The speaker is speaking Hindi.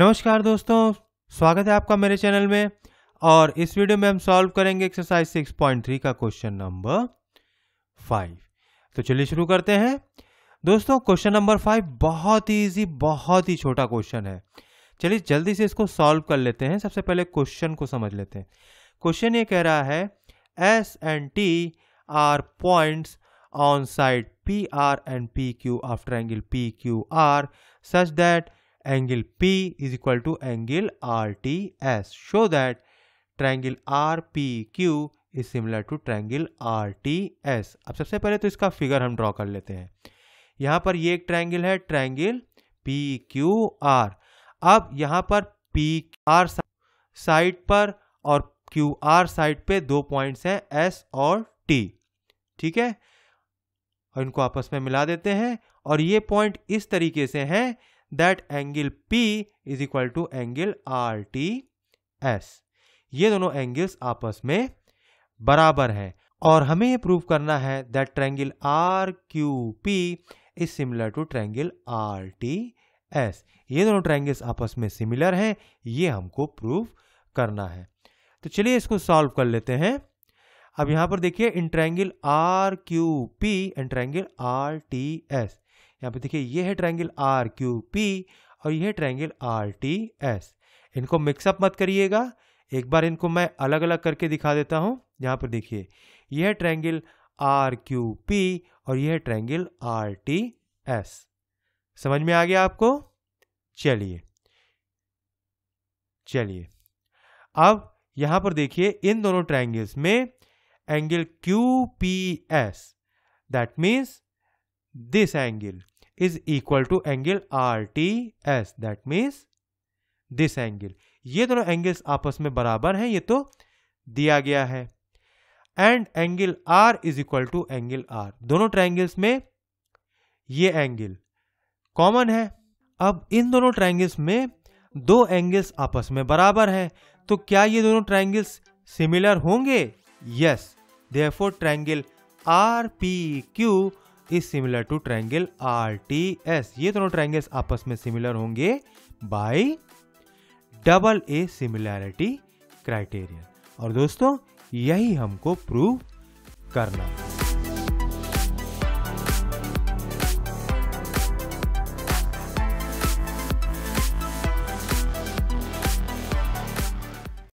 नमस्कार दोस्तों स्वागत है आपका मेरे चैनल में और इस वीडियो में हम सॉल्व करेंगे एक्सरसाइज 6.3 का क्वेश्चन नंबर 5 तो चलिए शुरू करते हैं दोस्तों क्वेश्चन नंबर 5 बहुत ही इजी बहुत ही छोटा क्वेश्चन है चलिए जल्दी से इसको सॉल्व कर लेते हैं सबसे पहले क्वेश्चन को समझ लेते हैं क्वेश्चन ये कह रहा है S and T are points and P Q after angle P Q R such that angle P is equal to angle RTS. Show that triangle RPQ is similar to triangle R T S अब सबसे पहले तो इसका फिगर हम ड्रॉ कर लेते हैं यहाँ पर ये एक ट्रायंगल है ट्रायंगल पी क्यू आर अब यहाँ पर पी आर साइड पर और क्यू आर साइड पे दो पॉइंट्स हैं एस और टी ठीक है और इनको आपस में मिला देते हैं और ये पॉइंट इस तरीके से हैं that angle P is equal to angle R T S ये दोनों एंगल्स आपस में बराबर हैं और हमें ये प्रूव करना है that triangle R Q P is similar to triangle R T S ये दोनों ट्रैंगल्स आपस में सिमिलर हैं ये हमको प्रूव करना है तो चलिए इसको सॉल्व कर लेते हैं अब यहाँ पर देखिए इन triangle R Q P and triangle R T S यहाँ पे देखिए ये है ट्रायंगल आर क्यू पी और ये है ट्रायंगल आर टी एस इनको मिक्सअप मत करिएगा एक बार इनको मैं अलग अलग करके दिखा देता हूँ यहाँ पर देखिए यह है ट्रायंगल आर क्यू पी और यह है ट्रायंगल आर टी एस समझ में आ गया आपको चलिए चलिए अब यहां पर देखिए इन दोनों ट्रायंगल्स में angle Q P S that means this angle is equal to angle RTS that means this angle ये दोनों angles आपस में बराबर हैं ये तो दिया गया है And angle R is equal to angle R. दोनों triangles में ये angle common है अब इन दोनों triangles में दो angles आपस में बराबर हैं तो क्या ये दोनों triangles similar होंगे Yes. Therefore triangle RPQ P Q is similar to triangle R T S ये दोनों ट्राइंगल्स आपस में सिमिलर होंगे by double A similarity criteria और दोस्तों यही हमको प्रूव करना है